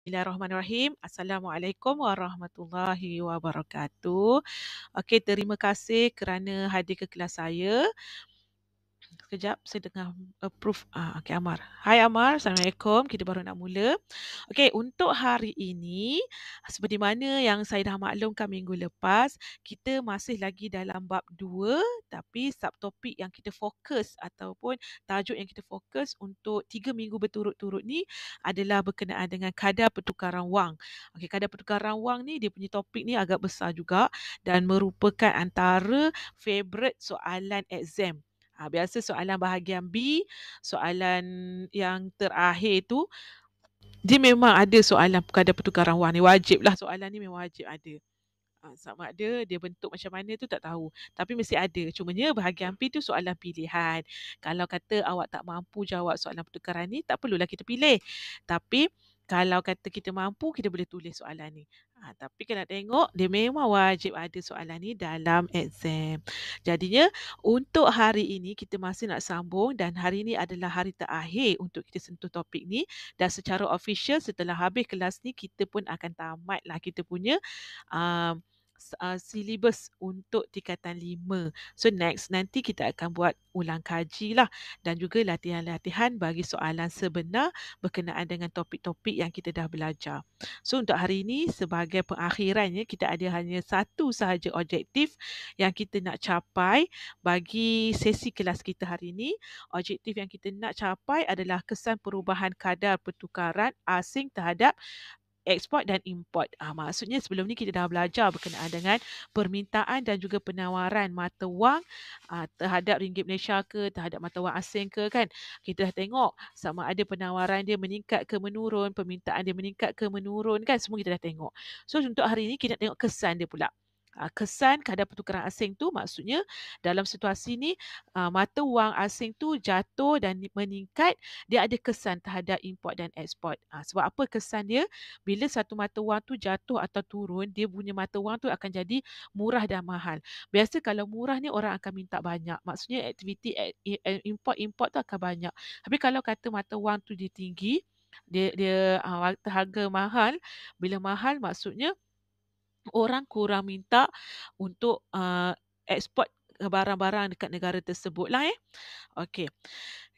Bismillahirrahmanirrahim. Assalamualaikum warahmatullahi wabarakatuh. Okey, terima kasih kerana hadir ke kelas saya sekejap saya tengah approve ah okey Amar. Hai Amar, assalamualaikum. Kita baru nak mula. Okay untuk hari ini seperti mana yang saya dah maklumkan minggu lepas, kita masih lagi dalam bab dua, tapi subtopik yang kita fokus ataupun tajuk yang kita fokus untuk tiga minggu berturut-turut ni adalah berkenaan dengan kadar pertukaran wang. Okay kadar pertukaran wang ni dia punya topik ni agak besar juga dan merupakan antara favorite soalan exam Ha, biasa soalan bahagian B, soalan yang terakhir tu, dia memang ada soalan perkara pertukaran wang ni. lah soalan ni memang wajib ada. Ha, sama ada dia bentuk macam mana tu tak tahu. Tapi mesti ada. Cumanya bahagian B tu soalan pilihan. Kalau kata awak tak mampu jawab soalan pertukaran ni, tak perlulah kita pilih. Tapi kalau kata kita mampu kita boleh tulis soalan ni ha, tapi kena tengok dia memang wajib ada soalan ni dalam exam jadinya untuk hari ini kita masih nak sambung dan hari ini adalah hari terakhir untuk kita sentuh topik ni dan secara official setelah habis kelas ni kita pun akan tamatlah kita punya uh, uh, syllabus untuk tingkatan 5. So next nanti kita akan buat ulang kaji lah dan juga latihan-latihan bagi soalan sebenar berkenaan dengan topik-topik yang kita dah belajar. So untuk hari ini sebagai pengakhirannya kita ada hanya satu sahaja objektif yang kita nak capai bagi sesi kelas kita hari ini. Objektif yang kita nak capai adalah kesan perubahan kadar pertukaran asing terhadap Export dan import. Ha, maksudnya sebelum ni kita dah belajar berkenaan dengan permintaan dan juga penawaran mata wang ha, terhadap ringgit Malaysia ke terhadap mata wang asing ke kan. Kita dah tengok sama ada penawaran dia meningkat ke menurun, permintaan dia meningkat ke menurun kan. Semua kita dah tengok. So untuk hari ni kita nak tengok kesan dia pula. Ah, kesan kadar pertukaran asing tu maksudnya dalam situasi ni ah, mata wang asing tu jatuh dan meningkat dia ada kesan terhadap import dan ekspor ah, sebab apa kesan dia bila satu mata wang tu jatuh atau turun dia punya mata wang tu akan jadi murah dan mahal biasa kalau murah ni orang akan minta banyak maksudnya aktiviti e, e, e, import-import tu akan banyak tapi kalau kata mata wang tu dia tinggi dia dia harga mahal bila mahal maksudnya orang kurang minta untuk uh, export barang-barang dekat negara tersebut lah eh. Okey.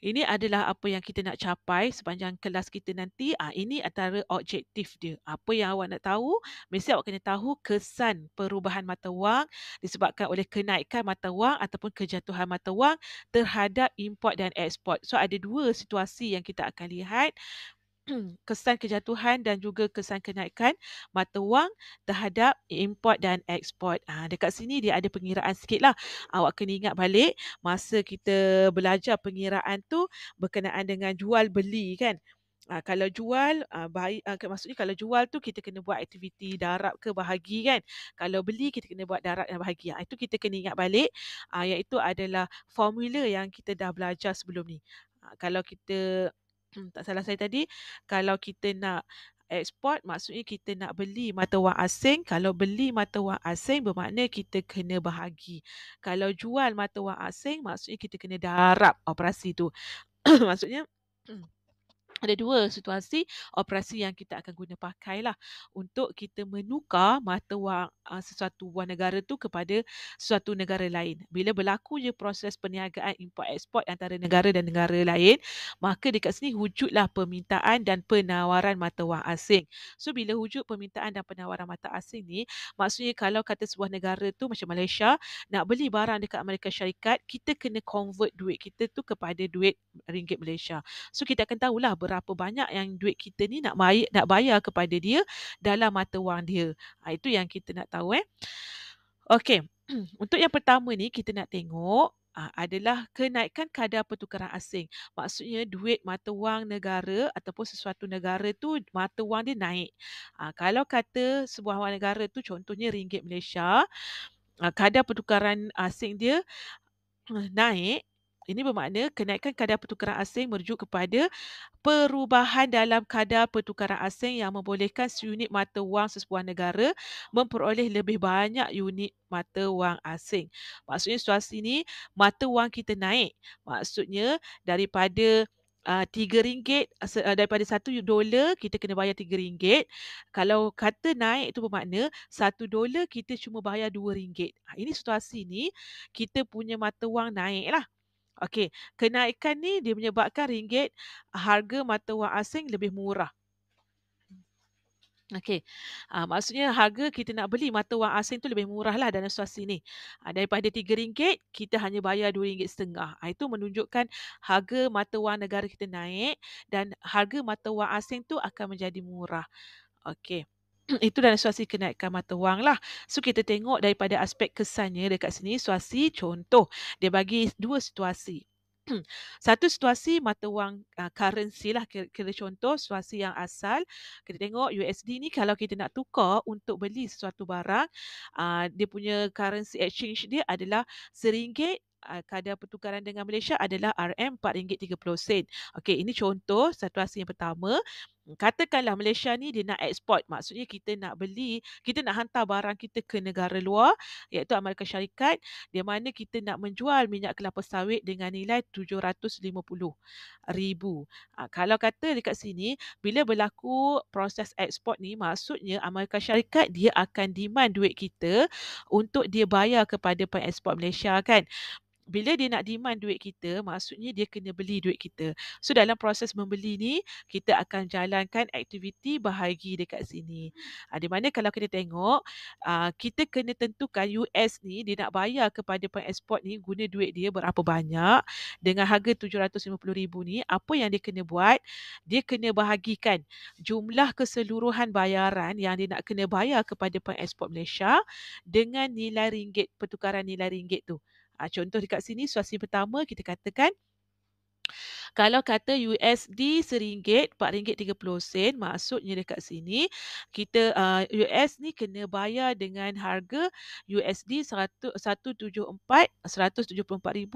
Ini adalah apa yang kita nak capai sepanjang kelas kita nanti. Ah ini antara objektif dia. Apa yang awak nak tahu? Mesti awak kena tahu kesan perubahan mata wang disebabkan oleh kenaikan mata wang ataupun kejatuhan mata wang terhadap import dan export. So ada dua situasi yang kita akan lihat kesan kejatuhan dan juga kesan kenaikan mata wang terhadap import dan ekspor. Ha, ah, dekat sini dia ada pengiraan sikit lah. Awak kena ingat balik masa kita belajar pengiraan tu berkenaan dengan jual beli kan. Ha, kalau jual, ha, baik, ha, maksudnya kalau jual tu kita kena buat aktiviti darab ke bahagi kan. Kalau beli kita kena buat darab dan bahagi. Ha, itu kita kena ingat balik ha, iaitu adalah formula yang kita dah belajar sebelum ni. Ha, kalau kita Hmm, tak salah saya tadi, kalau kita nak export maksudnya kita nak beli mata wang asing kalau beli mata wang asing bermakna kita kena bahagi kalau jual mata wang asing maksudnya kita kena darab operasi tu maksudnya ada dua situasi operasi yang kita akan guna pakailah untuk kita menukar mata wang uh, sesuatu wang negara tu kepada sesuatu negara lain. Bila berlaku je proses perniagaan import ekspor antara negara dan negara lain, maka dekat sini wujudlah permintaan dan penawaran mata wang asing. So bila wujud permintaan dan penawaran mata asing ni, maksudnya kalau kata sebuah negara tu macam Malaysia nak beli barang dekat Amerika Syarikat, kita kena convert duit kita tu kepada duit ringgit Malaysia. So kita akan tahulah berapa berapa banyak yang duit kita ni nak bayar, nak bayar kepada dia dalam mata wang dia. Ha, itu yang kita nak tahu eh. Okey, untuk yang pertama ni kita nak tengok ha, adalah kenaikan kadar pertukaran asing. Maksudnya duit mata wang negara ataupun sesuatu negara tu mata wang dia naik. Ha, kalau kata sebuah negara tu contohnya ringgit Malaysia, ha, kadar pertukaran asing dia eh, naik ini bermakna kenaikan kadar pertukaran asing merujuk kepada perubahan dalam kadar pertukaran asing yang membolehkan seunit mata wang sesebuah negara memperoleh lebih banyak unit mata wang asing. Maksudnya situasi ini mata wang kita naik. Maksudnya daripada uh, ringgit uh, daripada satu dolar kita kena bayar tiga ringgit. Kalau kata naik itu bermakna satu dolar kita cuma bayar dua ringgit. Ah, ini situasi ni kita punya mata wang naik lah. Okey, kenaikan ni dia menyebabkan ringgit harga mata wang asing lebih murah. Okey, ha, maksudnya harga kita nak beli mata wang asing tu lebih murah lah dalam situasi ni. Ha, daripada RM3, kita hanya bayar RM2.5. Ha, ah, itu menunjukkan harga mata wang negara kita naik dan harga mata wang asing tu akan menjadi murah. Okey. itu dalam suasi kenaikan mata wang lah. So kita tengok daripada aspek kesannya dekat sini suasi contoh. Dia bagi dua situasi. Satu situasi mata wang uh, currency lah kira contoh situasi yang asal kita tengok USD ni kalau kita nak tukar untuk beli sesuatu barang uh, dia punya currency exchange dia adalah seringgit ah, kadar pertukaran dengan Malaysia adalah RM4.30. Okey, ini contoh situasi yang pertama. Katakanlah Malaysia ni dia nak export maksudnya kita nak beli, kita nak hantar barang kita ke negara luar iaitu Amerika Syarikat di mana kita nak menjual minyak kelapa sawit dengan nilai 750 ribu. Ha, kalau kata dekat sini bila berlaku proses export ni maksudnya Amerika Syarikat dia akan demand duit kita untuk dia bayar kepada pengeksport Malaysia kan bila dia nak demand duit kita, maksudnya dia kena beli duit kita. So dalam proses membeli ni, kita akan jalankan aktiviti bahagi dekat sini. Ha, di mana kalau kita tengok, ha, kita kena tentukan US ni dia nak bayar kepada pengeksport ni guna duit dia berapa banyak dengan harga RM750,000 ni, apa yang dia kena buat, dia kena bahagikan jumlah keseluruhan bayaran yang dia nak kena bayar kepada pengeksport Malaysia dengan nilai ringgit, pertukaran nilai ringgit tu. Ha, contoh dekat sini suasana pertama kita katakan kalau kata USD seringgit, rm sen, maksudnya dekat sini, kita uh, eh, US ni kena bayar dengan harga USD 174, 174,418.66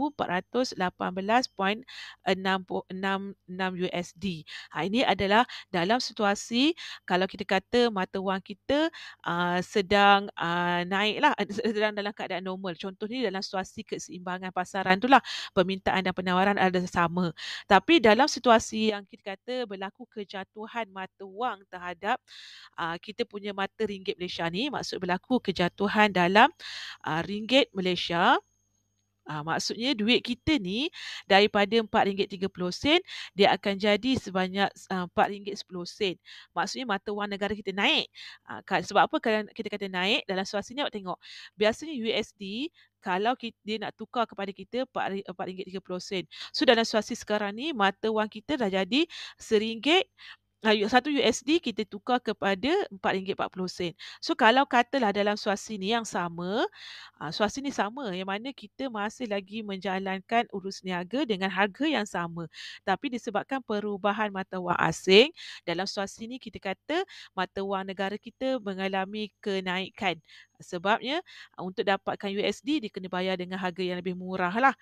USD. Ha, ini adalah dalam situasi kalau kita kata mata wang kita uh, sedang uh, eh, naik lah, sedang dalam keadaan normal. Contoh ni dalam situasi keseimbangan pasaran tu lah, permintaan dan penawaran ada sama. Tapi dalam situasi yang kita kata berlaku kejatuhan mata wang terhadap uh, kita punya mata ringgit Malaysia ni, maksud berlaku kejatuhan dalam uh, ringgit Malaysia, uh, maksudnya duit kita ni daripada RM4.30 dia akan jadi sebanyak RM4.10. Uh, maksudnya mata wang negara kita naik. Uh, sebab apa kita kata naik dalam situasi awak tengok. Biasanya USD kalau kita, dia nak tukar kepada kita RM4.30. So dalam situasi sekarang ni mata wang kita dah jadi RM1 satu USD kita tukar kepada RM4.40. So kalau katalah dalam suasi ni yang sama, ah, suasi ni sama yang mana kita masih lagi menjalankan urus niaga dengan harga yang sama. Tapi disebabkan perubahan mata wang asing, dalam suasi ni kita kata mata wang negara kita mengalami kenaikan. Sebabnya untuk dapatkan USD dia kena bayar dengan harga yang lebih murah lah.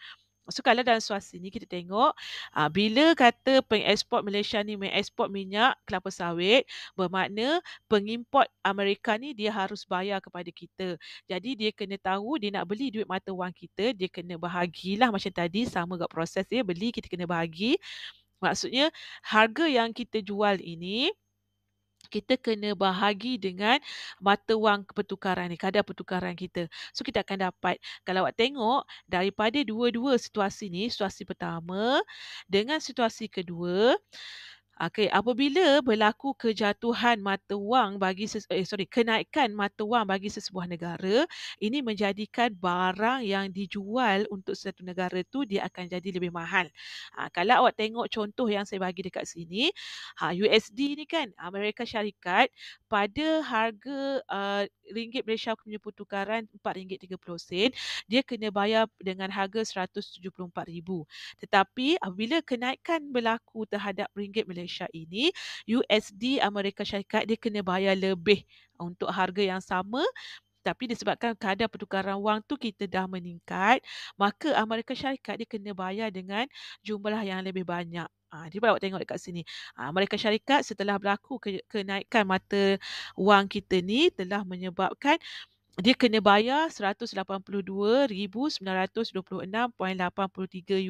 So kalau dalam suasana ni kita tengok uh, bila kata pengeksport Malaysia ni mengeksport minyak kelapa sawit bermakna pengimport Amerika ni dia harus bayar kepada kita. Jadi dia kena tahu dia nak beli duit mata wang kita dia kena bahagilah macam tadi sama dekat proses dia beli kita kena bahagi. Maksudnya harga yang kita jual ini kita kena bahagi dengan mata wang pertukaran ni, kadar pertukaran kita. So kita akan dapat, kalau awak tengok daripada dua-dua situasi ni, situasi pertama dengan situasi kedua, Okey, apabila berlaku kejatuhan mata wang bagi eh, sorry, kenaikan mata wang bagi sesebuah negara, ini menjadikan barang yang dijual untuk satu negara tu dia akan jadi lebih mahal. Ha, kalau awak tengok contoh yang saya bagi dekat sini, ha, USD ni kan Amerika Syarikat pada harga uh, ringgit Malaysia punya pertukaran RM4.30 dia kena bayar dengan harga RM174,000 tetapi apabila kenaikan berlaku terhadap ringgit Malaysia Malaysia ini, USD Amerika Syarikat dia kena bayar lebih untuk harga yang sama tapi disebabkan kadar pertukaran wang tu kita dah meningkat, maka Amerika Syarikat dia kena bayar dengan jumlah yang lebih banyak. Ha, boleh awak tengok dekat sini. Ha, Amerika Syarikat setelah berlaku ke- kenaikan mata wang kita ni telah menyebabkan dia kena bayar 182,926.83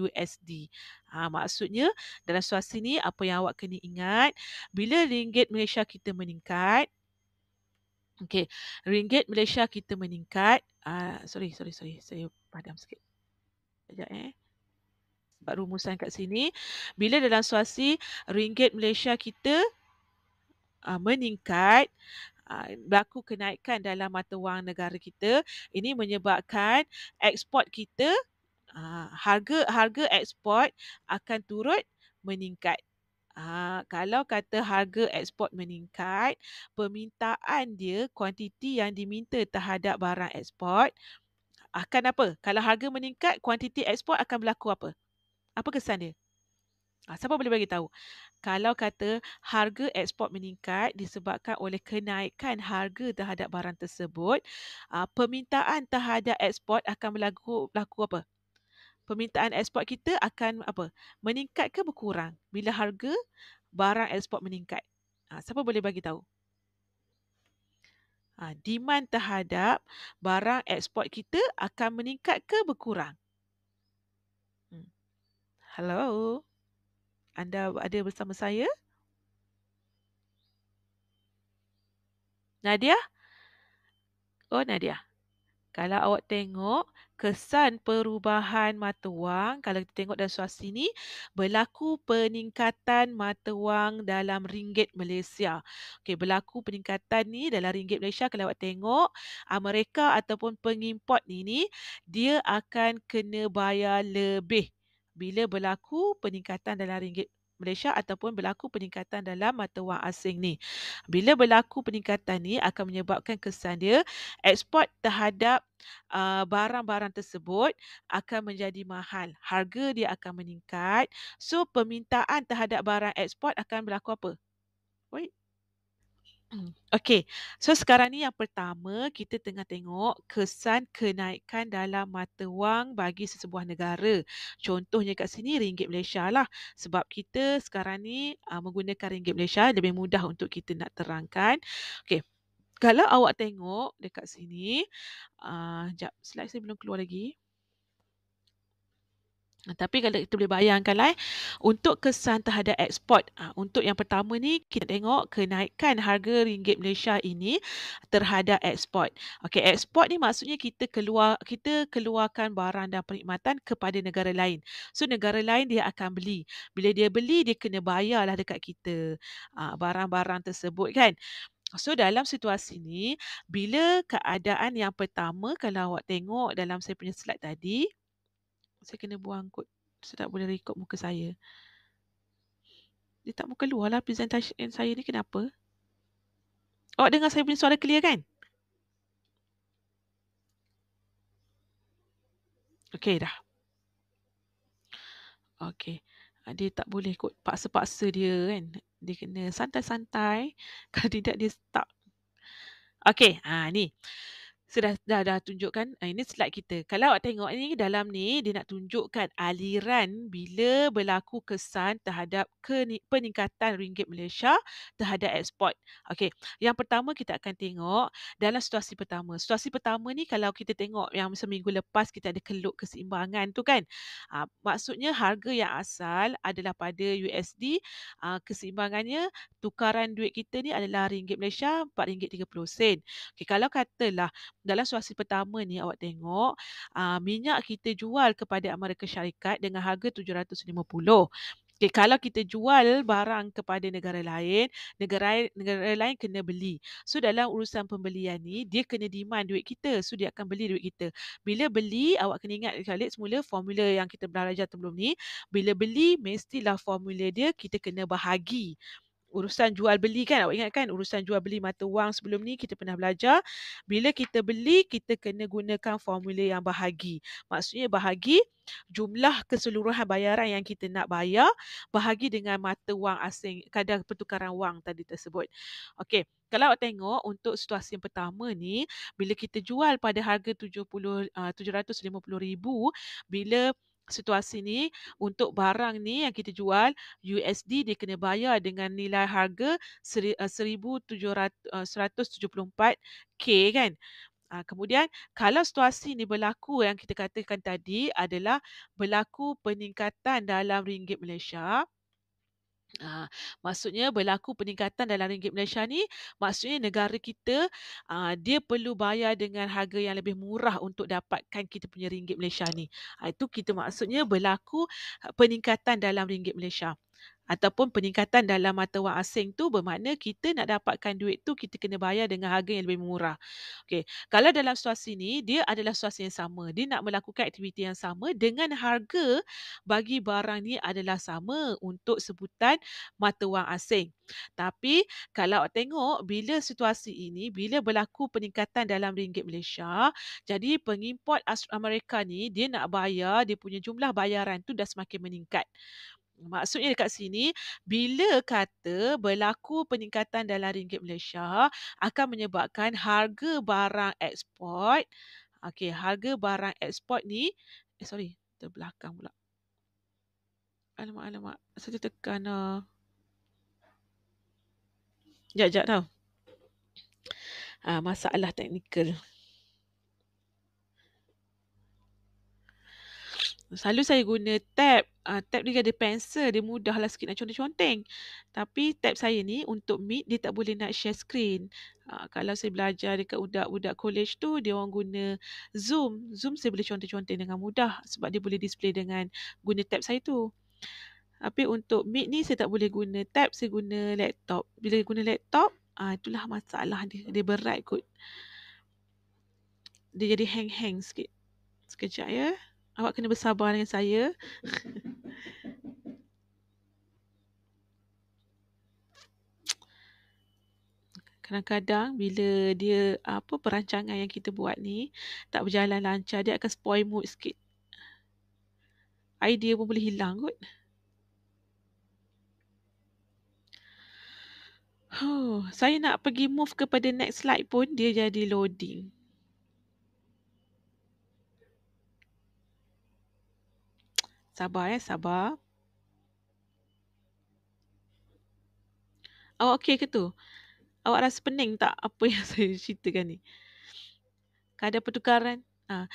USD. Ha, maksudnya dalam situasi ni apa yang awak kena ingat bila ringgit Malaysia kita meningkat okey? ringgit Malaysia kita meningkat. Uh, sorry, sorry, sorry. Saya padam sikit. Sekejap eh. Sebab rumusan kat sini. Bila dalam situasi ringgit Malaysia kita uh, meningkat, berlaku kenaikan dalam mata wang negara kita ini menyebabkan ekspor kita harga harga ekspor akan turut meningkat Ha, kalau kata harga ekspor meningkat, permintaan dia, kuantiti yang diminta terhadap barang ekspor akan apa? Kalau harga meningkat, kuantiti ekspor akan berlaku apa? Apa kesan dia? Ah, siapa boleh bagi tahu? Kalau kata harga ekspor meningkat disebabkan oleh kenaikan harga terhadap barang tersebut, ah, permintaan terhadap ekspor akan berlaku laku apa? Permintaan ekspor kita akan apa? Meningkat ke berkurang bila harga barang ekspor meningkat? Ah, siapa boleh bagi tahu? Ha, demand terhadap barang ekspor kita akan meningkat ke berkurang? Hmm. Hello? anda ada bersama saya? Nadia? Oh, Nadia. Kalau awak tengok kesan perubahan mata wang, kalau kita tengok dalam suasana ini, berlaku peningkatan mata wang dalam ringgit Malaysia. Okey, berlaku peningkatan ni dalam ringgit Malaysia kalau awak tengok Amerika ah, ataupun pengimport ni ni dia akan kena bayar lebih bila berlaku peningkatan dalam ringgit Malaysia ataupun berlaku peningkatan dalam mata wang asing ni. Bila berlaku peningkatan ni akan menyebabkan kesan dia ekspor terhadap uh, barang-barang tersebut akan menjadi mahal. Harga dia akan meningkat. So permintaan terhadap barang ekspor akan berlaku apa? Okey, so sekarang ni yang pertama kita tengah tengok kesan kenaikan dalam mata wang bagi sesebuah negara. Contohnya kat sini ringgit Malaysia lah. Sebab kita sekarang ni uh, menggunakan ringgit Malaysia lebih mudah untuk kita nak terangkan. Okey, kalau awak tengok dekat sini, uh, jap slide saya belum keluar lagi. Tapi kalau kita boleh bayangkan lah untuk kesan terhadap ekspor, ah, untuk yang pertama ni kita tengok kenaikan harga ringgit Malaysia ini terhadap ekspor. Okey, ekspor ni maksudnya kita keluar kita keluarkan barang dan perkhidmatan kepada negara lain. So negara lain dia akan beli. Bila dia beli dia kena bayarlah dekat kita ah, barang-barang tersebut kan. So dalam situasi ni bila keadaan yang pertama kalau awak tengok dalam saya punya slide tadi saya kena buang kot. Saya tak boleh record muka saya. Dia tak mau keluar lah presentation saya ni kenapa. Awak dengar saya punya suara clear kan? Okay dah. Okay. Ah, dia tak boleh kot paksa-paksa dia kan. Dia kena santai-santai. Kalau tidak dia tak. Okay. Ha, ah, ni sudah dah, dah tunjukkan ah, ini slide kita. Kalau awak tengok ni dalam ni dia nak tunjukkan aliran bila berlaku kesan terhadap ke, peningkatan ringgit Malaysia terhadap ekspor. Okey, yang pertama kita akan tengok dalam situasi pertama. Situasi pertama ni kalau kita tengok yang seminggu lepas kita ada keluk keseimbangan tu kan. Aa, ah, maksudnya harga yang asal adalah pada USD aa, ah, keseimbangannya tukaran duit kita ni adalah ringgit Malaysia RM4.30. Okey, kalau katalah dalam situasi pertama ni awak tengok uh, minyak kita jual kepada Amerika Syarikat dengan harga 750. Okay, kalau kita jual barang kepada negara lain, negara, negara lain kena beli. So dalam urusan pembelian ni, dia kena demand duit kita. So dia akan beli duit kita. Bila beli, awak kena ingat Khalid semula formula yang kita belajar sebelum ni. Bila beli, mestilah formula dia kita kena bahagi urusan jual beli kan awak ingat kan urusan jual beli mata wang sebelum ni kita pernah belajar bila kita beli kita kena gunakan formula yang bahagi maksudnya bahagi jumlah keseluruhan bayaran yang kita nak bayar bahagi dengan mata wang asing kadar pertukaran wang tadi tersebut okey kalau awak tengok untuk situasi yang pertama ni bila kita jual pada harga 70 uh, 750000 bila situasi ni untuk barang ni yang kita jual USD dia kena bayar dengan nilai harga 1774k eh, eh, kan ah, kemudian kalau situasi ni berlaku yang kita katakan tadi adalah berlaku peningkatan dalam ringgit Malaysia Ha, maksudnya berlaku peningkatan dalam ringgit Malaysia ni maksudnya negara kita ha, dia perlu bayar dengan harga yang lebih murah untuk dapatkan kita punya ringgit Malaysia ni. Ha, itu kita maksudnya berlaku ha, peningkatan dalam ringgit Malaysia ataupun peningkatan dalam mata wang asing tu bermakna kita nak dapatkan duit tu kita kena bayar dengan harga yang lebih murah. Okey, kalau dalam situasi ni dia adalah situasi yang sama, dia nak melakukan aktiviti yang sama dengan harga bagi barang ni adalah sama untuk sebutan mata wang asing. Tapi kalau awak tengok bila situasi ini bila berlaku peningkatan dalam ringgit Malaysia, jadi pengimport Amerika ni dia nak bayar dia punya jumlah bayaran tu dah semakin meningkat. Maksudnya dekat sini, bila kata berlaku peningkatan dalam ringgit Malaysia akan menyebabkan harga barang ekspor. Okey, harga barang ekspor ni, eh, sorry, terbelakang pula. Alamak, alamak. Saya tekan. Ah. Sekejap, uh... sekejap tau. Uh, ah, masalah teknikal. Selalu saya guna tab. Uh, tab ni ada pencil. Dia mudah lah sikit nak conteng-conteng. Tapi tab saya ni untuk meet dia tak boleh nak share screen. Uh, kalau saya belajar dekat budak-budak college tu dia orang guna zoom. Zoom saya boleh conteng-conteng dengan mudah sebab dia boleh display dengan guna tab saya tu. Tapi untuk meet ni saya tak boleh guna tab. Saya guna laptop. Bila guna laptop uh, itulah masalah dia. Dia berat kot. Dia jadi hang-hang sikit. Sekejap ya. Awak kena bersabar dengan saya. Kadang-kadang bila dia apa perancangan yang kita buat ni tak berjalan lancar, dia akan spoil mood sikit. Idea pun boleh hilang kot. Huh, saya nak pergi move kepada next slide pun dia jadi loading. Sabar ya, sabar. Awak okey ke tu? Awak rasa pening tak apa yang saya ceritakan ni? Kadar pertukaran. Ah,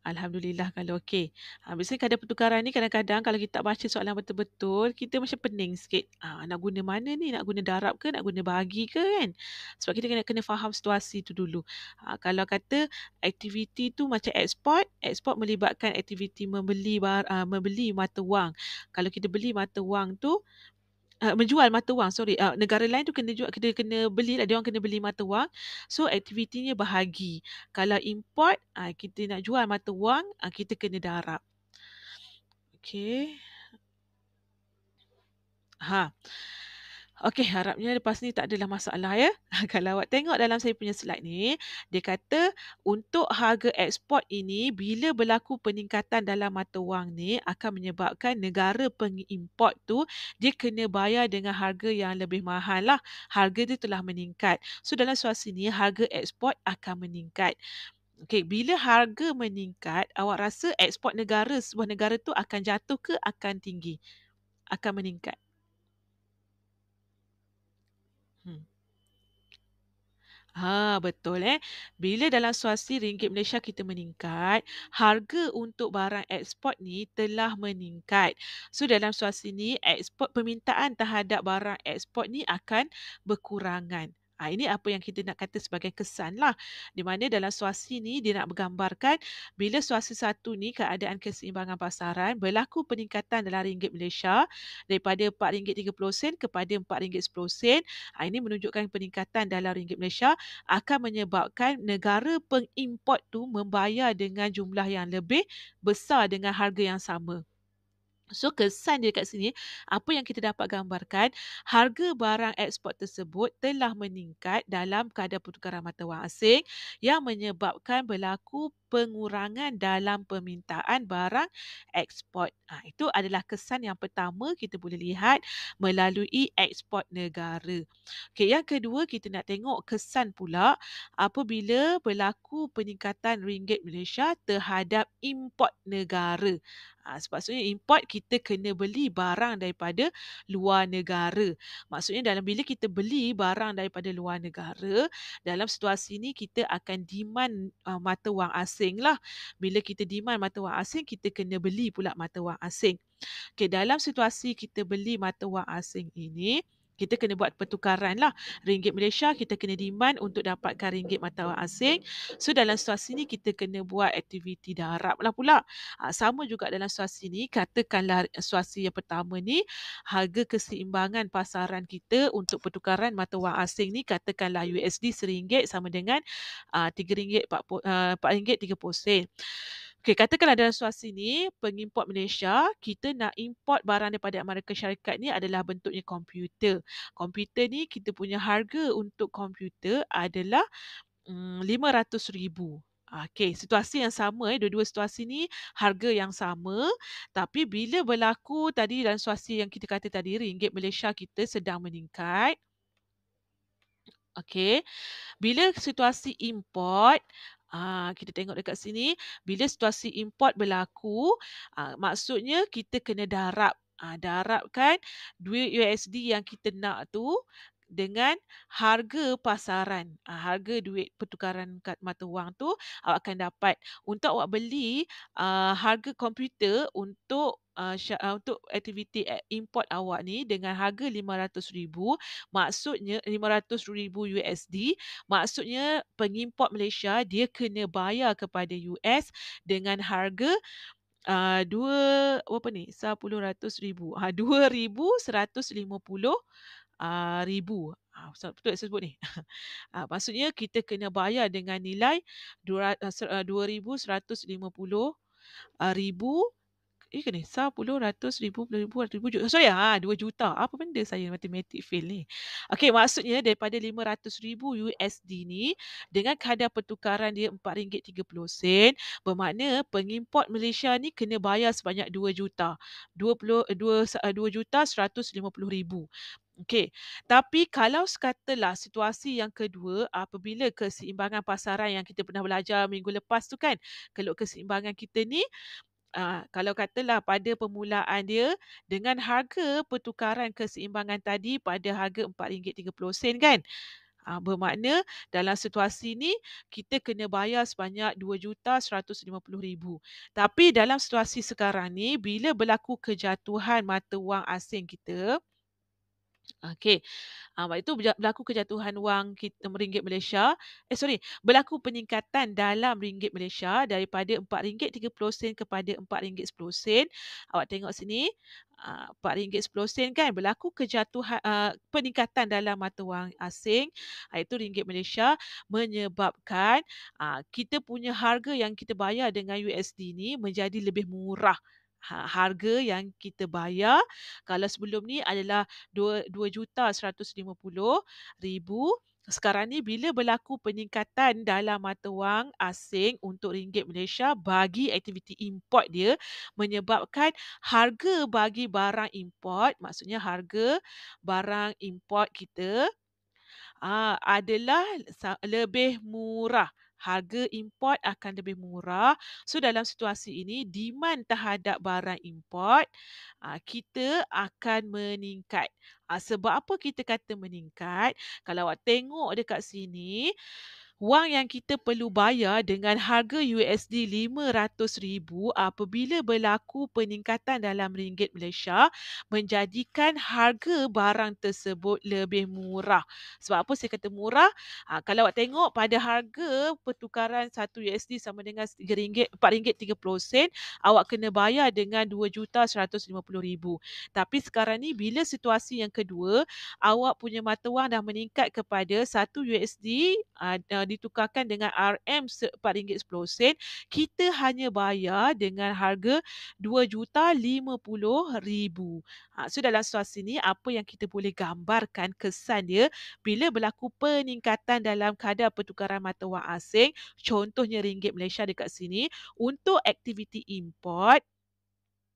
Alhamdulillah kalau okey. Ha, biasanya kadang pertukaran ni kadang-kadang kalau kita tak baca soalan betul-betul, kita macam pening sikit. Ha, nak guna mana ni? Nak guna darab ke? Nak guna bagi? ke kan? Sebab kita kena, kena faham situasi tu dulu. Ha, kalau kata aktiviti tu macam export, export melibatkan aktiviti membeli bar, uh, membeli mata wang. Kalau kita beli mata wang tu, uh, menjual mata wang sorry uh, negara lain tu kena jual kena kena belilah dia orang kena beli mata wang so aktivitinya bahagi kalau import uh, kita nak jual mata wang uh, kita kena darab okey ha Okey, harapnya lepas ni tak adalah masalah ya. Kalau awak tengok dalam saya punya slide ni, dia kata untuk harga ekspor ini bila berlaku peningkatan dalam mata wang ni akan menyebabkan negara pengimport tu dia kena bayar dengan harga yang lebih mahal lah. Harga dia telah meningkat. So dalam situasi ni harga ekspor akan meningkat. Okey, bila harga meningkat, awak rasa ekspor negara sebuah negara tu akan jatuh ke akan tinggi? Akan meningkat. Ha betul eh. Bila dalam suasi ringgit Malaysia kita meningkat, harga untuk barang ekspor ni telah meningkat. So dalam suasi ni, ekspor permintaan terhadap barang ekspor ni akan berkurangan. Ha, ini apa yang kita nak kata sebagai kesan lah. Di mana dalam suasi ni dia nak bergambarkan bila suasi satu ni keadaan keseimbangan pasaran berlaku peningkatan dalam ringgit Malaysia daripada RM4.30 kepada RM4.10. Ha, ah, ini menunjukkan peningkatan dalam ringgit Malaysia akan menyebabkan negara pengimport tu membayar dengan jumlah yang lebih besar dengan harga yang sama. So kesan dia dekat sini, apa yang kita dapat gambarkan, harga barang ekspor tersebut telah meningkat dalam kadar pertukaran mata wang asing yang menyebabkan berlaku pengurangan dalam permintaan barang ekspor. Ha, itu adalah kesan yang pertama kita boleh lihat melalui ekspor negara. Okay, yang kedua kita nak tengok kesan pula apabila berlaku peningkatan ringgit Malaysia terhadap import negara. Ha, ah, sepatutnya import kita kena beli barang daripada luar negara. Maksudnya dalam bila kita beli barang daripada luar negara, dalam situasi ni kita akan demand uh, mata wang asing lah. Bila kita demand mata wang asing, kita kena beli pula mata wang asing. Okay, dalam situasi kita beli mata wang asing ini, kita kena buat pertukaran lah. Ringgit Malaysia kita kena demand untuk dapatkan ringgit mata wang asing. So dalam situasi ni kita kena buat aktiviti darab lah pula. Ha, sama juga dalam situasi ni katakanlah situasi yang pertama ni harga keseimbangan pasaran kita untuk pertukaran mata wang asing ni katakanlah USD seringgit sama dengan ah, RM3.40. Ah, uh, Okay, katakanlah dalam situasi ni, pengimport Malaysia, kita nak import barang daripada Amerika Syarikat ni adalah bentuknya komputer. Komputer ni kita punya harga untuk komputer adalah RM500,000. Um, ah, Okey, situasi yang sama, eh, dua-dua situasi ni harga yang sama. Tapi bila berlaku tadi dalam situasi yang kita kata tadi, ringgit Malaysia kita sedang meningkat. Okey. Bila situasi import, Ah, kita tengok dekat sini bila situasi import berlaku ha, maksudnya kita kena darab ha, darabkan duit USD yang kita nak tu dengan harga pasaran. Ah, harga duit pertukaran kad mata wang tu awak akan dapat untuk awak beli uh, harga komputer untuk Uh, untuk aktiviti import awak ni dengan harga RM500,000 maksudnya RM500,000 USD maksudnya pengimport Malaysia dia kena bayar kepada US dengan harga uh, dua apa ni RM10,000 ha, puluh. Ah, ribu. Ha, betul saya sebut ni. Ha, maksudnya kita kena bayar dengan nilai 2150 ribu Eh kena sepuluh ratus ribu ribu ribu juta. So ya, dua juta. Apa benda saya matematik fail ni? Okay, maksudnya daripada lima ratus ribu USD ni dengan kadar pertukaran dia empat ringgit tiga puluh sen bermakna pengimport Malaysia ni kena bayar sebanyak dua juta. Dua puluh, dua juta seratus lima puluh ribu. Okey, tapi kalau sekatalah situasi yang kedua apabila keseimbangan pasaran yang kita pernah belajar minggu lepas tu kan, kalau keseimbangan kita ni Uh, kalau katalah pada permulaan dia dengan harga pertukaran keseimbangan tadi pada harga RM4.30 kan uh, bermakna dalam situasi ni kita kena bayar sebanyak RM2,150,000 tapi dalam situasi sekarang ni bila berlaku kejatuhan mata wang asing kita Okey. Uh, itu berlaku kejatuhan wang kita um, ringgit Malaysia. Eh sorry, berlaku peningkatan dalam ringgit Malaysia daripada RM4.30 sen kepada RM4.10 sen. Awak tengok sini, ah, uh, RM4.10 sen kan berlaku kejatuhan uh, peningkatan dalam mata wang asing iaitu ringgit Malaysia menyebabkan uh, kita punya harga yang kita bayar dengan USD ni menjadi lebih murah. Ha, harga yang kita bayar kalau sebelum ni adalah dua juta seratus lima puluh ribu sekarang ni bila berlaku peningkatan dalam mata wang asing untuk ringgit Malaysia bagi aktiviti import dia menyebabkan harga bagi barang import maksudnya harga barang import kita aa, ah, adalah lebih murah harga import akan lebih murah. So dalam situasi ini demand terhadap barang import ah, kita akan meningkat. Ah, sebab apa kita kata meningkat? Kalau awak tengok dekat sini Wang yang kita perlu bayar dengan harga USD 500,000 apabila berlaku peningkatan dalam ringgit Malaysia menjadikan harga barang tersebut lebih murah. Sebab apa saya kata murah? Ha, kalau awak tengok pada harga pertukaran 1 USD sama dengan RM4.30 awak kena bayar dengan RM2,150,000. Tapi sekarang ni bila situasi yang kedua awak punya mata wang dah meningkat kepada 1 USD uh, ah, ditukarkan dengan RM4.10 kita hanya bayar dengan harga RM2,050,000 ha, so dalam situasi ni apa yang kita boleh gambarkan kesan dia bila berlaku peningkatan dalam kadar pertukaran mata wang asing contohnya ringgit Malaysia dekat sini untuk aktiviti import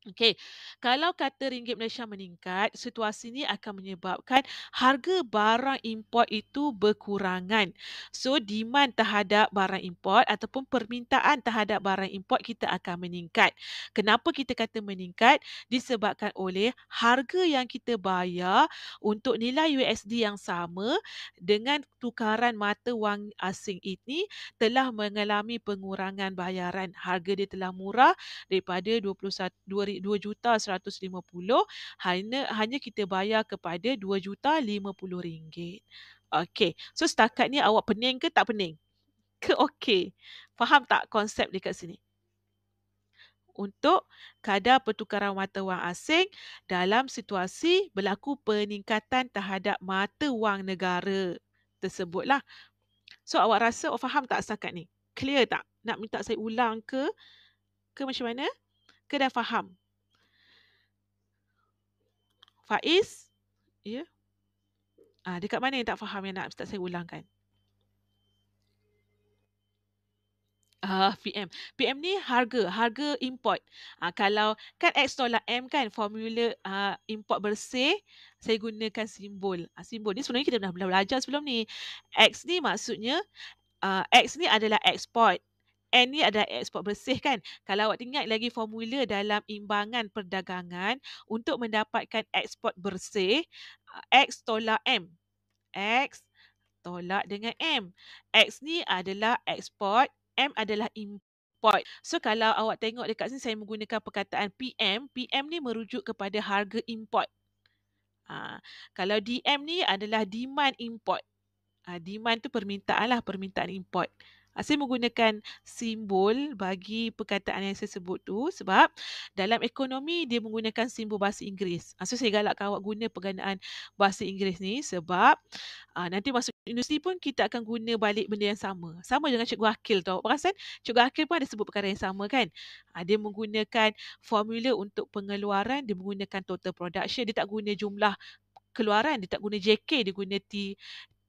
Okey, kalau kata ringgit Malaysia meningkat, situasi ini akan menyebabkan harga barang import itu berkurangan. So, demand terhadap barang import ataupun permintaan terhadap barang import kita akan meningkat. Kenapa kita kata meningkat? Disebabkan oleh harga yang kita bayar untuk nilai USD yang sama dengan tukaran mata wang asing ini telah mengalami pengurangan bayaran. Harga dia telah murah daripada 21, 2000 juta RM2,150 hanya hanya kita bayar kepada dua juta lima puluh ringgit. Okey. So setakat ni awak pening ke tak pening? Ke okey. Faham tak konsep dekat sini? Untuk kadar pertukaran mata wang asing dalam situasi berlaku peningkatan terhadap mata wang negara tersebutlah. So awak rasa awak oh, faham tak setakat ni? Clear tak? Nak minta saya ulang ke? Ke macam mana? Ke dah faham? Faiz, ya? Ah, dekat mana yang tak faham yang nak Ustaz saya ulangkan? Uh, ah, PM. PM ni harga, harga import. Uh, kalau kan X tolak M kan formula uh, import bersih, saya gunakan simbol. Uh, simbol ni sebenarnya kita dah belajar sebelum ni. X ni maksudnya, uh, X ni adalah export. N ni adalah ekspor bersih kan. Kalau awak ingat lagi formula dalam imbangan perdagangan untuk mendapatkan ekspor bersih, eh, X tolak M. X tolak dengan M. X ni adalah ekspor, M adalah import. So kalau awak tengok dekat sini saya menggunakan perkataan PM, PM ni merujuk kepada harga import. Ha, kalau DM ni adalah demand import. Ha, demand tu permintaan lah, permintaan import. Ah, saya menggunakan simbol bagi perkataan yang saya sebut tu sebab dalam ekonomi dia menggunakan simbol bahasa Inggeris. Ah, so saya galakkan awak guna perkataan bahasa Inggeris ni sebab uh, nanti masuk industri pun kita akan guna balik benda yang sama. Sama dengan Cikgu Akil tu. Awak perasan? Cikgu Akil pun ada sebut perkara yang sama kan? Uh, dia menggunakan formula untuk pengeluaran, dia menggunakan total production, dia tak guna jumlah keluaran dia tak guna JK dia guna T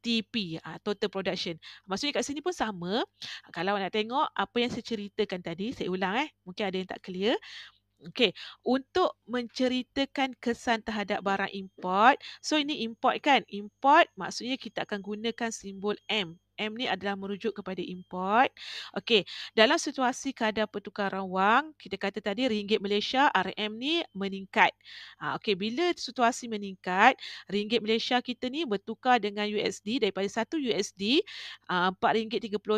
TP uh, ah, total production. Maksudnya kat sini pun sama. Kalau nak tengok apa yang saya ceritakan tadi, saya ulang eh. Mungkin ada yang tak clear. Okay, untuk menceritakan kesan terhadap barang import. So ini import kan? Import maksudnya kita akan gunakan simbol M M ni adalah merujuk kepada import. Okey, dalam situasi kadar pertukaran wang, kita kata tadi ringgit Malaysia RM ni meningkat. Ha, ah, Okey, bila situasi meningkat, ringgit Malaysia kita ni bertukar dengan USD daripada 1 USD uh, 4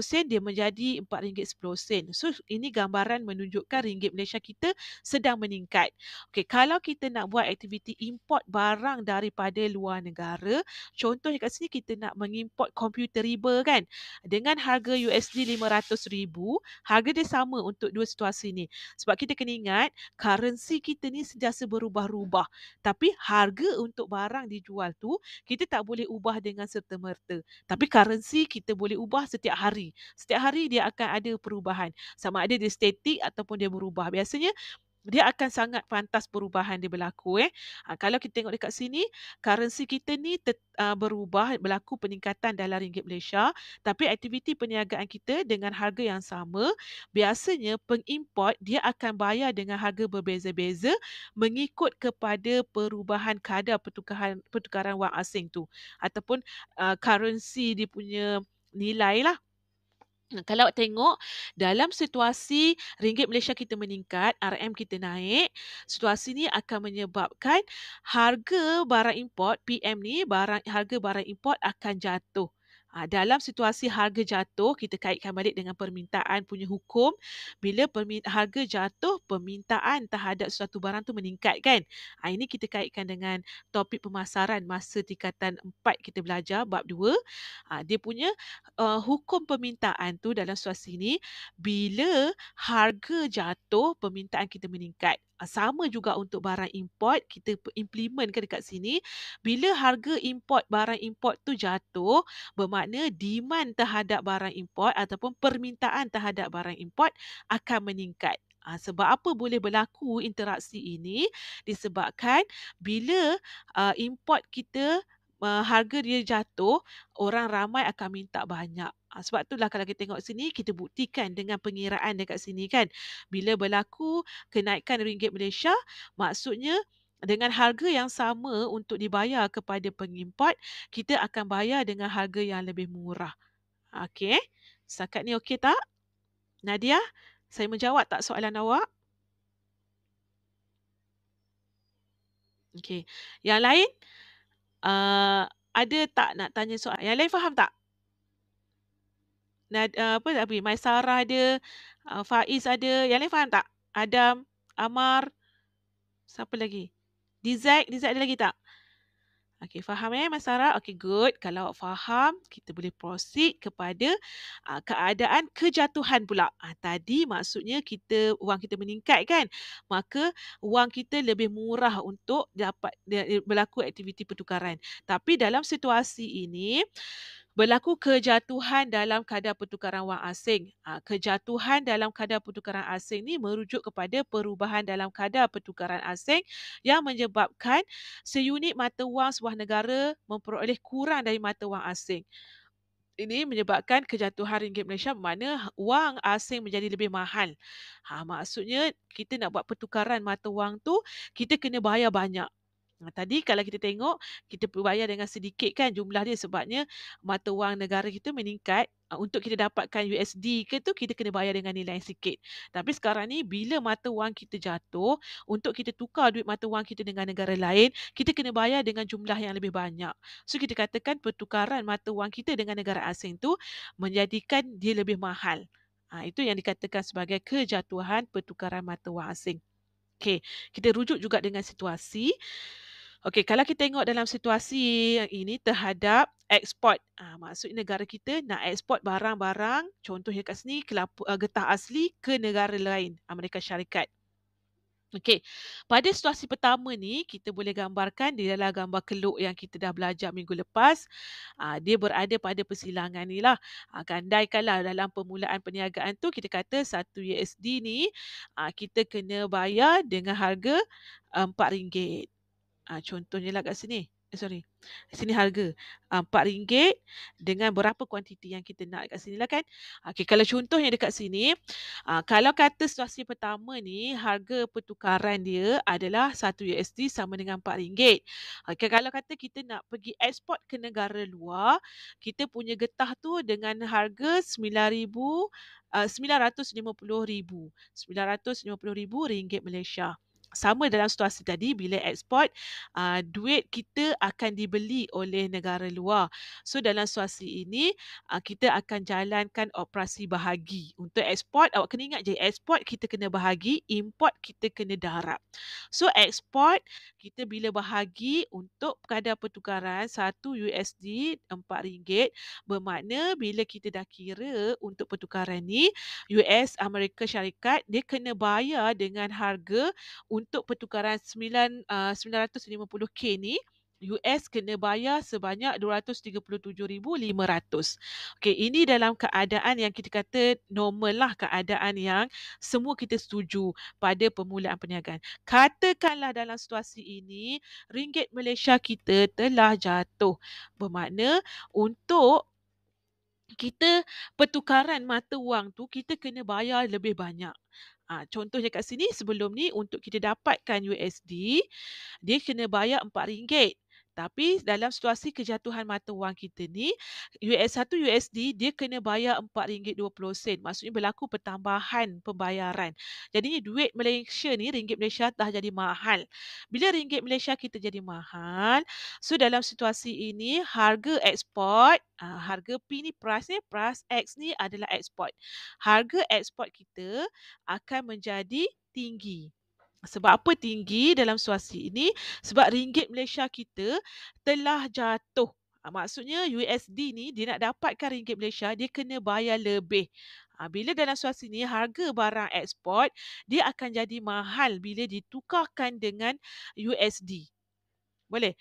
sen dia menjadi 4 ringgit 10 sen. So ini gambaran menunjukkan ringgit Malaysia kita sedang meningkat. Okey, kalau kita nak buat aktiviti import barang daripada luar negara, contohnya kat sini kita nak mengimport komputer ribu kan dengan harga USD 500,000 harga dia sama untuk dua situasi ni sebab kita kena ingat currency kita ni sentiasa berubah-ubah tapi harga untuk barang dijual tu kita tak boleh ubah dengan serta-merta tapi currency kita boleh ubah setiap hari setiap hari dia akan ada perubahan sama ada dia statik ataupun dia berubah biasanya dia akan sangat pantas perubahan dia berlaku eh. Ha, kalau kita tengok dekat sini, currency kita ni ter, uh, ah, berubah berlaku peningkatan dalam ringgit Malaysia, tapi aktiviti perniagaan kita dengan harga yang sama, biasanya pengimport dia akan bayar dengan harga berbeza-beza mengikut kepada perubahan kadar pertukaran pertukaran wang asing tu ataupun uh, currency dia punya nilai lah kalau tengok dalam situasi ringgit Malaysia kita meningkat, RM kita naik, situasi ni akan menyebabkan harga barang import PM ni barang harga barang import akan jatuh. Ah, dalam situasi harga jatuh kita kaitkan balik dengan permintaan punya hukum bila harga jatuh permintaan terhadap suatu barang tu meningkat kan ah, ini kita kaitkan dengan topik pemasaran masa tingkatan 4 kita belajar bab 2 ah, dia punya eh, hukum permintaan tu dalam situasi ini bila harga jatuh permintaan kita meningkat Ah, sama juga untuk barang import kita implementkan ke dekat sini bila harga import barang import tu jatuh bermakna demand terhadap barang import ataupun permintaan terhadap barang import akan meningkat Ha, sebab apa boleh berlaku interaksi ini disebabkan bila uh, import kita uh, harga dia jatuh, orang ramai akan minta banyak. Ha, sebab itulah kalau kita tengok sini, kita buktikan dengan pengiraan dekat sini kan. Bila berlaku kenaikan ringgit Malaysia, maksudnya dengan harga yang sama untuk dibayar kepada pengimport, kita akan bayar dengan harga yang lebih murah. Okey. Setakat ni okey tak? Nadia, saya menjawab tak soalan awak? Okey. Yang lain, Eh, ada tak nak tanya soalan? Yang lain faham tak? Nad, uh, apa tapi Mai Sarah ada, uh, Faiz ada. Yang lain faham tak? Adam, Amar, siapa lagi? Dizak, Dizak ada lagi tak? Okey, faham eh Mas Sarah? Okey, good. Kalau awak faham, kita boleh proceed kepada uh, keadaan kejatuhan pula. Uh, tadi maksudnya kita wang kita meningkat kan? Maka wang kita lebih murah untuk dapat berlaku aktiviti pertukaran. Tapi dalam situasi ini, berlaku kejatuhan dalam kadar pertukaran wang asing. Ha, kejatuhan dalam kadar pertukaran asing ni merujuk kepada perubahan dalam kadar pertukaran asing yang menyebabkan seunit mata wang sebuah negara memperoleh kurang dari mata wang asing. Ini menyebabkan kejatuhan ringgit Malaysia mana wang asing menjadi lebih mahal. Ha, maksudnya kita nak buat pertukaran mata wang tu, kita kena bayar banyak. Tadi kalau kita tengok kita berbayar dengan sedikit kan jumlah dia sebabnya mata wang negara kita meningkat untuk kita dapatkan USD ke tu kita kena bayar dengan nilai yang sikit. Tapi sekarang ni bila mata wang kita jatuh untuk kita tukar duit mata wang kita dengan negara lain kita kena bayar dengan jumlah yang lebih banyak. So kita katakan pertukaran mata wang kita dengan negara asing tu menjadikan dia lebih mahal. Ha, itu yang dikatakan sebagai kejatuhan pertukaran mata wang asing. Okay, kita rujuk juga dengan situasi. Okey, kalau kita tengok dalam situasi ini terhadap ekspor, ha, maksud negara kita nak ekspor barang-barang, contohnya kat sini kelapa, eh, getah asli ke negara lain, Amerika Syarikat. Okey. Pada situasi pertama ni kita boleh gambarkan di dalam gambar keluk yang kita dah belajar minggu lepas, aa, ha, dia berada pada persilangan ni lah. Ah gandaikanlah dalam permulaan perniagaan tu kita kata satu USD ni aa, ha, kita kena bayar dengan harga RM4. Uh, contohnya lah kat sini. Eh, sorry. Sini harga uh, ah, RM4 dengan berapa kuantiti yang kita nak kat sini lah kan. Ah, okay, kalau contohnya dekat sini, uh, kalau kata situasi pertama ni harga pertukaran dia adalah 1 USD sama dengan RM4. Okay, kalau kata kita nak pergi ekspor ke negara luar, kita punya getah tu dengan harga RM9,000 uh, RM950,000 RM950,000 Malaysia sama dalam situasi tadi bila ekspor uh, ah, duit kita akan dibeli oleh negara luar so dalam situasi ini uh, kita akan jalankan operasi bahagi untuk ekspor awak kena ingat je ekspor kita kena bahagi import kita kena darab so ekspor kita bila bahagi untuk kadar pertukaran 1 USD 4 ringgit bermakna bila kita dah kira untuk pertukaran ni US Amerika Syarikat dia kena bayar dengan harga untuk pertukaran 9 uh, 950k ni US kena bayar sebanyak 237,500. Okey, ini dalam keadaan yang kita kata normal lah keadaan yang semua kita setuju pada permulaan perniagaan. Katakanlah dalam situasi ini ringgit Malaysia kita telah jatuh. Bermakna untuk kita pertukaran mata wang tu kita kena bayar lebih banyak. Ha, contohnya kat sini sebelum ni untuk kita dapatkan USD dia kena bayar RM4 tapi dalam situasi kejatuhan mata wang kita ni, US 1 USD dia kena bayar RM4.20. Maksudnya berlaku pertambahan pembayaran. Jadinya duit Malaysia ni, ringgit Malaysia dah jadi mahal. Bila ringgit Malaysia kita jadi mahal, so dalam situasi ini harga ekspor, ah, harga P ni price ni, price X ni adalah ekspor. Harga ekspor kita akan menjadi tinggi. Sebab apa tinggi dalam suasi ini? Sebab ringgit Malaysia kita telah jatuh. Ah, maksudnya USD ni dia nak dapatkan ringgit Malaysia dia kena bayar lebih. Ah, bila dalam suasi ini harga barang ekspor dia akan jadi mahal bila ditukarkan dengan USD. Boleh?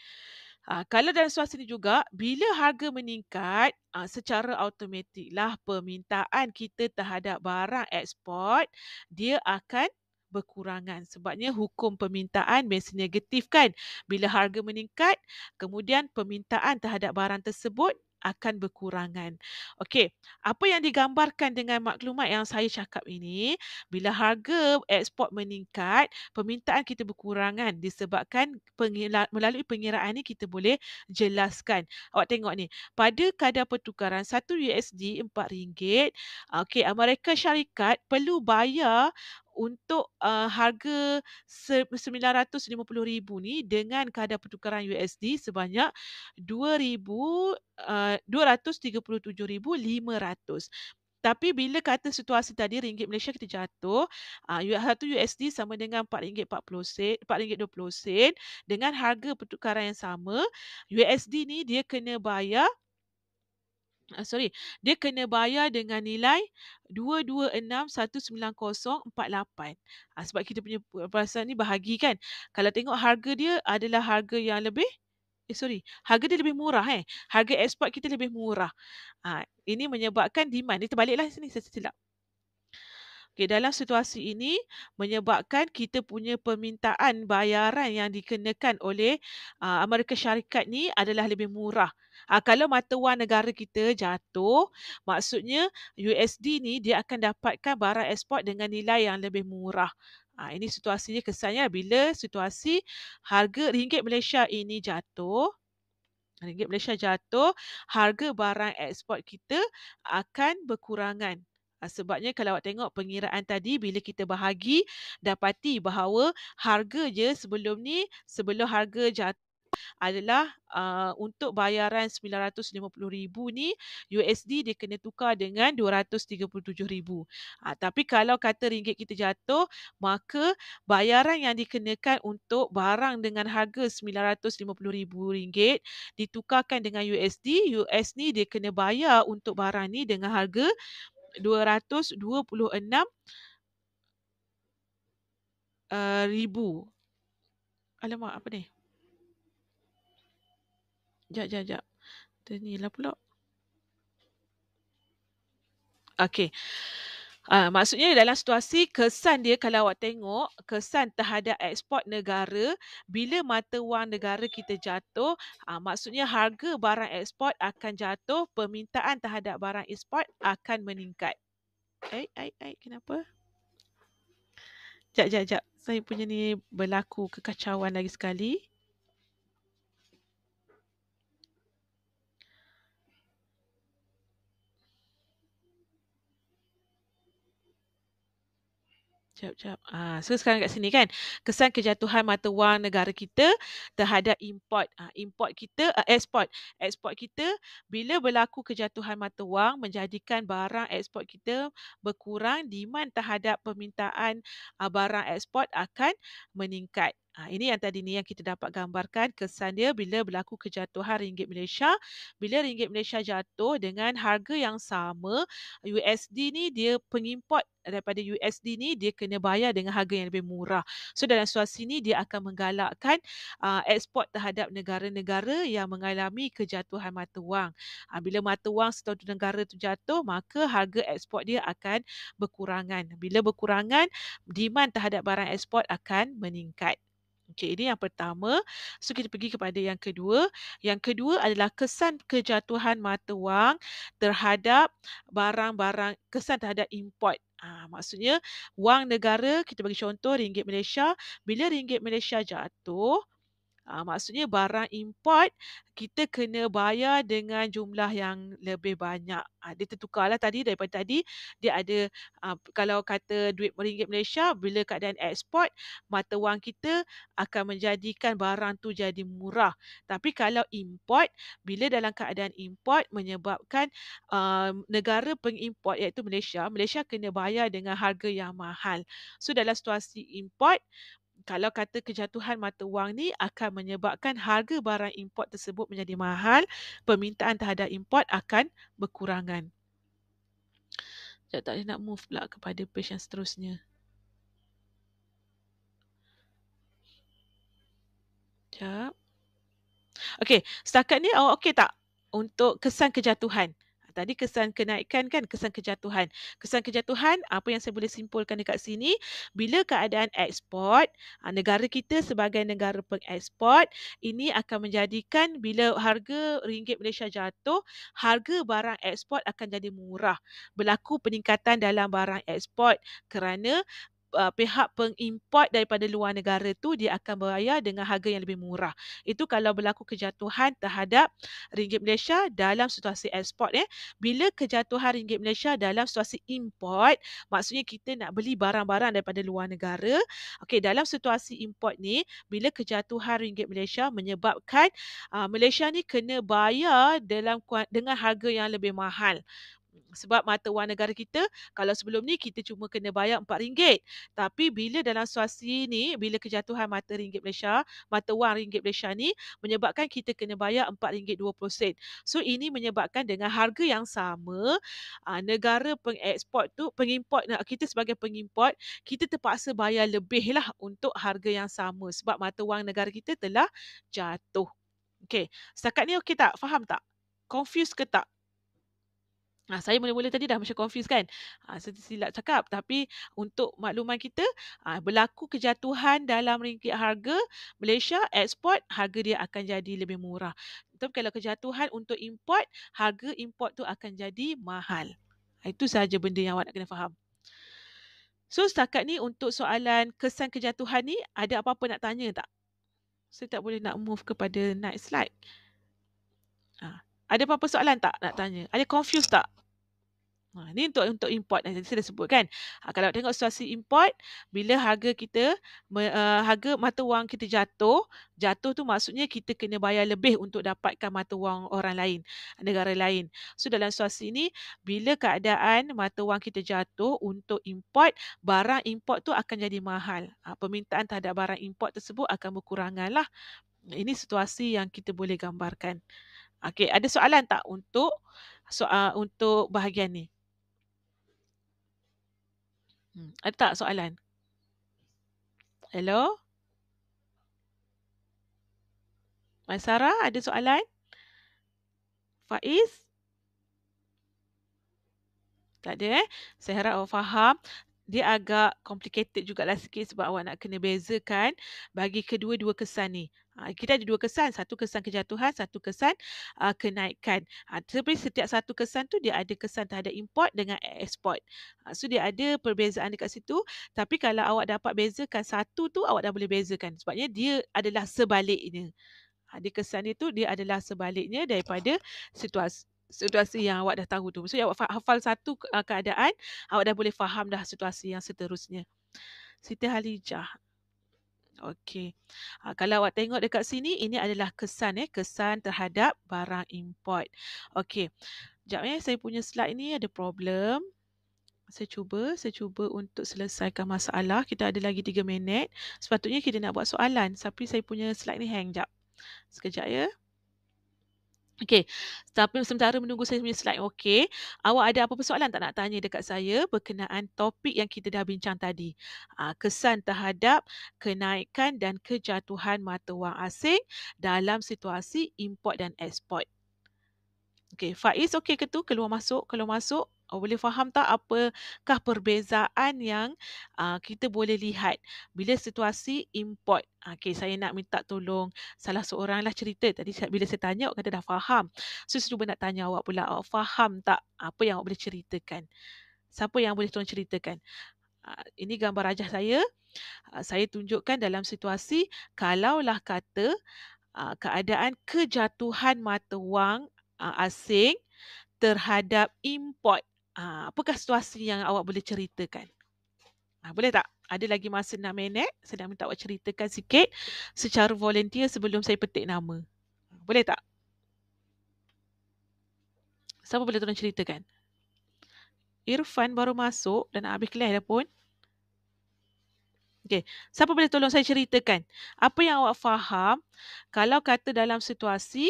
Ha, kalau dalam suasana juga, bila harga meningkat, ha, secara automatiklah permintaan kita terhadap barang ekspor, dia akan berkurangan sebabnya hukum permintaan mesti negatif kan bila harga meningkat kemudian permintaan terhadap barang tersebut akan berkurangan. Okey, apa yang digambarkan dengan maklumat yang saya cakap ini, bila harga ekspor meningkat, permintaan kita berkurangan disebabkan pengila- melalui pengiraan ini kita boleh jelaskan. Awak tengok ni, pada kadar pertukaran 1 USD 4 ringgit, okey, Amerika Syarikat perlu bayar untuk uh, harga RM950,000 ni dengan kadar pertukaran USD sebanyak RM237,500. Uh, Tapi bila kata situasi tadi ringgit Malaysia kita jatuh, uh, satu USD sama dengan RM4.40 sen, dengan harga pertukaran yang sama, USD ni dia kena bayar uh, sorry dia kena bayar dengan nilai 2261948 uh, ah, sebab kita punya perasaan ni bahagi kan kalau tengok harga dia adalah harga yang lebih eh sorry harga dia lebih murah eh harga ekspor kita lebih murah uh, ini menyebabkan demand dia terbaliklah sini saya silap Okey, dalam situasi ini menyebabkan kita punya permintaan bayaran yang dikenakan oleh uh, Amerika Syarikat ni adalah lebih murah. Uh, kalau mata wang negara kita jatuh, maksudnya USD ni dia akan dapatkan barang ekspor dengan nilai yang lebih murah. Ha, ini situasinya kesannya bila situasi harga ringgit Malaysia ini jatuh. Ringgit Malaysia jatuh, harga barang ekspor kita akan berkurangan. Ah, sebabnya kalau awak tengok pengiraan tadi bila kita bahagi dapati bahawa harga je sebelum ni sebelum harga jatuh adalah uh, untuk bayaran 950,000 ni USD dia kena tukar dengan 237,000. Uh, ah, tapi kalau kata ringgit kita jatuh, maka bayaran yang dikenakan untuk barang dengan harga 950,000 ringgit ditukarkan dengan USD, US ni dia kena bayar untuk barang ni dengan harga 226 uh, eh, ribu. Alamak, apa ni? Sekejap, sekejap, sekejap. Ternilah pula. Okay. Ah maksudnya dalam situasi kesan dia kalau awak tengok kesan terhadap ekspor negara bila mata wang negara kita jatuh uh, maksudnya harga barang ekspor akan jatuh permintaan terhadap barang ekspor akan meningkat. Ai ai ai kenapa? Jap jap jap saya punya ni berlaku kekacauan lagi sekali. jap jap. Ah so sekarang kat sini kan kesan kejatuhan mata wang negara kita terhadap import ah import kita uh, export export kita bila berlaku kejatuhan mata wang menjadikan barang ekspor kita berkurang demand terhadap permintaan uh, barang ekspor akan meningkat. Ha, ini yang tadi ni yang kita dapat gambarkan kesan dia bila berlaku kejatuhan ringgit Malaysia. Bila ringgit Malaysia jatuh dengan harga yang sama, USD ni dia pengimport daripada USD ni dia kena bayar dengan harga yang lebih murah. So dalam situasi ni dia akan menggalakkan uh, ah, ekspor terhadap negara-negara yang mengalami kejatuhan mata wang. Uh, bila mata wang setiap negara tu jatuh maka harga ekspor dia akan berkurangan. Bila berkurangan demand terhadap barang ekspor akan meningkat. Okey, ini yang pertama. So kita pergi kepada yang kedua. Yang kedua adalah kesan kejatuhan mata wang terhadap barang-barang kesan terhadap import Ha, maksudnya wang negara kita bagi contoh ringgit Malaysia bila ringgit Malaysia jatuh Uh, maksudnya barang import kita kena bayar dengan jumlah yang lebih banyak. Uh, dia tertukarlah tadi daripada tadi dia ada uh, kalau kata duit ringgit Malaysia bila keadaan export mata wang kita akan menjadikan barang tu jadi murah. Tapi kalau import bila dalam keadaan import menyebabkan uh, negara pengimport iaitu Malaysia, Malaysia kena bayar dengan harga yang mahal. So dalam situasi import kalau kata kejatuhan mata wang ni akan menyebabkan harga barang import tersebut menjadi mahal, permintaan terhadap import akan berkurangan. Sekejap tak nak move pula kepada page yang seterusnya. Sekejap. Okay, setakat ni awak oh, okey tak untuk kesan kejatuhan? tadi kesan kenaikan kan kesan kejatuhan. Kesan kejatuhan apa yang saya boleh simpulkan dekat sini bila keadaan ekspor ah, negara kita sebagai negara pengekspor ini akan menjadikan bila harga ringgit Malaysia jatuh harga barang ekspor akan jadi murah. Berlaku peningkatan dalam barang ekspor kerana uh, pihak pengimport daripada luar negara tu dia akan berbayar dengan harga yang lebih murah. Itu kalau berlaku kejatuhan terhadap ringgit Malaysia dalam situasi ekspor Eh. Bila kejatuhan ringgit Malaysia dalam situasi import, maksudnya kita nak beli barang-barang daripada luar negara. Okey, dalam situasi import ni, bila kejatuhan ringgit Malaysia menyebabkan uh, Malaysia ni kena bayar dalam dengan harga yang lebih mahal sebab mata wang negara kita kalau sebelum ni kita cuma kena bayar RM4 tapi bila dalam situasi ni bila kejatuhan mata ringgit Malaysia mata wang ringgit Malaysia ni menyebabkan kita kena bayar RM4.20 so ini menyebabkan dengan harga yang sama ah, negara pengeksport tu pengimport kita sebagai pengimport kita terpaksa bayar lebih lah untuk harga yang sama sebab mata wang negara kita telah jatuh Okay, setakat ni okey tak? Faham tak? Confuse ke tak? Nah saya mula-mula tadi dah macam confused kan? Ha, saya silap cakap. Tapi untuk makluman kita, ha, berlaku kejatuhan dalam ringgit harga Malaysia, ekspor, harga dia akan jadi lebih murah. Tapi kalau kejatuhan untuk import, harga import tu akan jadi mahal. Ah, itu sahaja benda yang awak nak kena faham. So setakat ni untuk soalan kesan kejatuhan ni, ada apa-apa nak tanya tak? Saya tak boleh nak move kepada next slide. Ha. Ada apa-apa soalan tak nak tanya? Ada confused tak? Ha, ini untuk untuk import yang eh, saya dah sebut kan. Ha, kalau tengok situasi import, bila harga kita, uh, harga mata wang kita jatuh, jatuh tu maksudnya kita kena bayar lebih untuk dapatkan mata wang orang lain, negara lain. So dalam situasi ini, bila keadaan mata wang kita jatuh untuk import, barang import tu akan jadi mahal. Ha, permintaan terhadap barang import tersebut akan berkurangan lah. Ini situasi yang kita boleh gambarkan. Okay, ada soalan tak untuk soal untuk bahagian ni? Hmm. Ada tak soalan? Hello? Masara. ada soalan? Faiz? Tak ada eh? Saya harap awak faham dia agak complicated jugalah sikit sebab awak nak kena bezakan bagi kedua-dua kesan ni. Ha, kita ada dua kesan. Satu kesan kejatuhan, satu kesan uh, kenaikan. Ha, tapi setiap satu kesan tu dia ada kesan terhadap import dengan e-, export. Ha, so dia ada perbezaan dekat situ. Tapi kalau awak dapat bezakan satu tu, awak dah boleh bezakan. Sebabnya dia adalah sebaliknya. Ha, dia kesan dia tu, dia adalah sebaliknya daripada situasi situasi yang awak dah tahu tu. So awak hafal satu uh, keadaan, awak dah boleh faham dah situasi yang seterusnya. Siti Halijah. Okey. Uh, kalau awak tengok dekat sini, ini adalah kesan eh, kesan terhadap barang import. Okey. Sekejap eh, saya punya slide ni ada problem. Saya cuba, saya cuba untuk selesaikan masalah. Kita ada lagi 3 minit. Sepatutnya kita nak buat soalan. Tapi saya punya slide ni hang sekejap. Sekejap ya. Okay, tapi sementara menunggu saya punya slide, okay. Awak ada apa-apa soalan tak nak tanya dekat saya berkenaan topik yang kita dah bincang tadi. Ah, kesan terhadap kenaikan dan kejatuhan mata wang asing dalam situasi import dan export. Okay, Faiz okay ke tu? Keluar masuk, keluar masuk. Oh, boleh faham tak apakah perbezaan yang uh, kita boleh lihat bila situasi import. Ah, okay, saya nak minta tolong salah seorang lah cerita. Tadi bila saya tanya, awak kata dah faham. So, saya cuba nak tanya awak pula, awak faham tak apa yang awak boleh ceritakan? Siapa yang boleh tolong ceritakan? Uh, ini gambar rajah saya. Uh, saya tunjukkan dalam situasi, kalaulah kata uh, keadaan kejatuhan mata wang uh, asing terhadap import Ah, apakah situasi yang awak boleh ceritakan? Ah, boleh tak? Ada lagi masa 6 minit. Saya nak minta awak ceritakan sikit secara volunteer sebelum saya petik nama. Ah, boleh tak? Siapa boleh tolong ceritakan? Irfan baru masuk dan nak habis kelas dah pun. okey Siapa boleh tolong saya ceritakan? Apa yang awak faham kalau kata dalam situasi